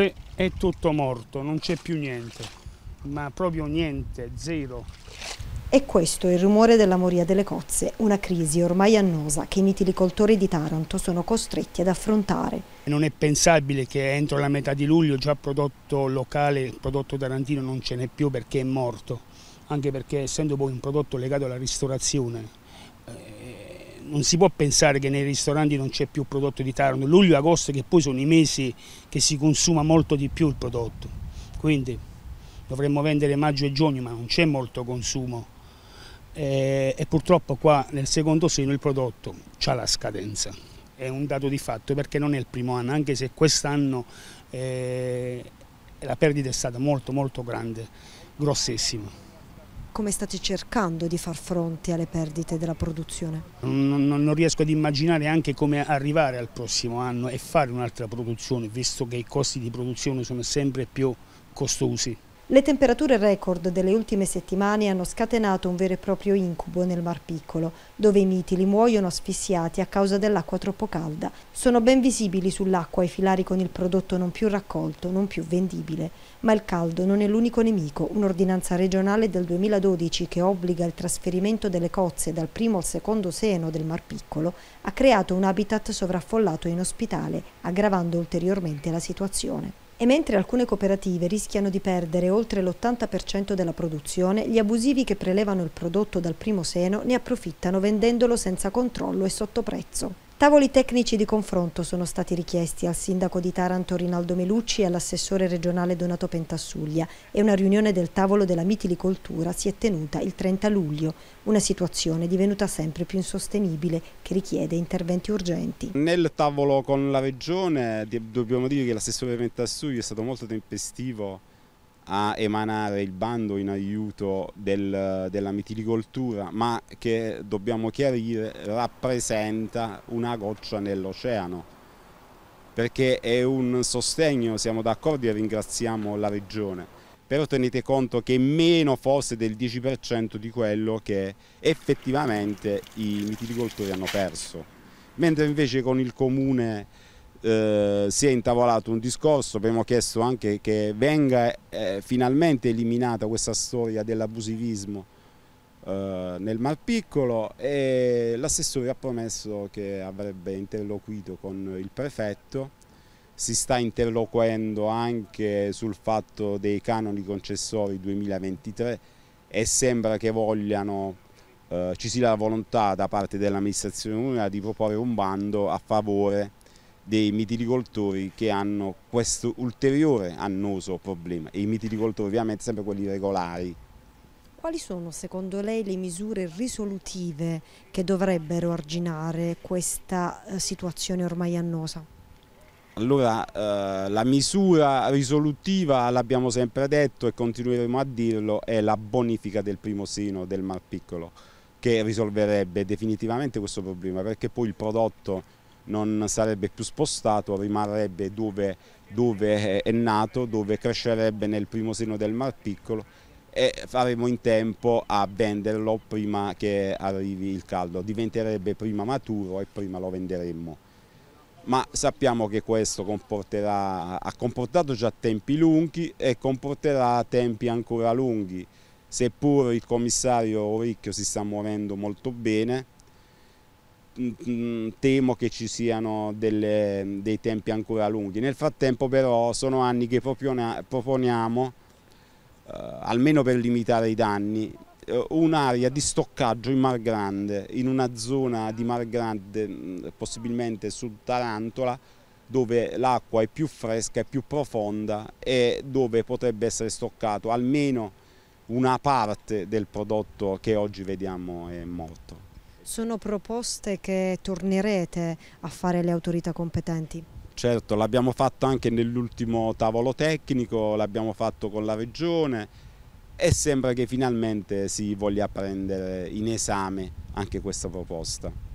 qui è tutto morto, non c'è più niente, ma proprio niente, zero. E questo è il rumore della moria delle cozze, una crisi ormai annosa che i mitilicoltori di Taranto sono costretti ad affrontare. Non è pensabile che entro la metà di luglio già prodotto locale, prodotto tarantino non ce n'è più perché è morto, anche perché essendo poi un prodotto legato alla ristorazione, non si può pensare che nei ristoranti non c'è più prodotto di Taranto, luglio e agosto che poi sono i mesi che si consuma molto di più il prodotto, quindi dovremmo vendere maggio e giugno ma non c'è molto consumo eh, e purtroppo qua nel secondo seno il prodotto ha la scadenza, è un dato di fatto perché non è il primo anno, anche se quest'anno eh, la perdita è stata molto molto grande, grossissima come state cercando di far fronte alle perdite della produzione? Non, non, riesco ad immaginare anche come arrivare al prossimo anno e fare un'altra produzione, visto che i costi di produzione sono sempre più costosi. Le temperature record delle ultime settimane hanno scatenato un vero e proprio incubo nel Mar Piccolo, dove i mitili muoiono asfissiati a causa dell'acqua troppo calda. Sono ben visibili sull'acqua i filari con il prodotto non più raccolto, non più vendibile. Ma il caldo non è l'unico nemico. Un'ordinanza regionale del 2012 che obbliga il trasferimento delle cozze dal primo al secondo seno del Mar Piccolo ha creato un habitat sovraffollato e inospitale, aggravando ulteriormente la situazione. E mentre alcune cooperative rischiano di perdere oltre l'80% della produzione, gli abusivi che prelevano il prodotto dal primo seno ne approfittano vendendolo senza controllo e sottoprezzo. Tavoli tecnici di confronto sono stati richiesti al sindaco di Taranto Rinaldo Melucci e all'assessore regionale Donato Pentassuglia e una riunione del tavolo della mitilicoltura si è tenuta il 30 luglio, una situazione divenuta sempre più insostenibile che richiede interventi urgenti. Nel tavolo con la regione dobbiamo dire che l'assessore Pentassuglia è stato molto tempestivo a emanare il bando in aiuto del, della mitilicoltura, ma che dobbiamo chiarire rappresenta una goccia nell'oceano perché è un sostegno, siamo d'accordo e ringraziamo la regione, però tenete conto che meno forse del 10% di quello che effettivamente i mitilicoltori hanno perso, mentre invece con il comune eh, si è intavolato un discorso, abbiamo chiesto anche che venga eh, finalmente eliminata questa storia dell'abusivismo eh, nel Malpiccolo e l'assessore ha promesso che avrebbe interloquito con il prefetto si sta interloquendo anche sul fatto dei canoni concessori 2023 e sembra che vogliano, eh, ci sia la volontà da parte dell'amministrazione comunale di proporre un bando a favore dei mitilicoltori che hanno questo ulteriore annoso problema e i mitilicoltori ovviamente sempre quelli regolari. Quali sono secondo lei le misure risolutive che dovrebbero arginare questa eh, situazione ormai annosa? Allora eh, la misura risolutiva l'abbiamo sempre detto e continueremo a dirlo è la bonifica del primo seno del Mar Piccolo che risolverebbe definitivamente questo problema perché poi il prodotto non sarebbe più spostato, rimarrebbe dove, dove è nato, dove crescerebbe nel primo seno del Mar Piccolo e faremo in tempo a venderlo prima che arrivi il caldo, diventerebbe prima maturo e prima lo venderemmo. Ma sappiamo che questo ha comportato già tempi lunghi e comporterà tempi ancora lunghi, seppur il commissario Oricchio si sta muovendo molto bene, temo che ci siano delle, dei tempi ancora lunghi. Nel frattempo però sono anni che proponiamo, eh, almeno per limitare i danni, eh, un'area di stoccaggio in Mar Grande, in una zona di Mar Grande, possibilmente sul Tarantola, dove l'acqua è più fresca e più profonda e dove potrebbe essere stoccato almeno una parte del prodotto che oggi vediamo è morto. Sono proposte che tornerete a fare le autorità competenti? Certo, l'abbiamo fatto anche nell'ultimo tavolo tecnico, l'abbiamo fatto con la Regione e sembra che finalmente si voglia prendere in esame anche questa proposta.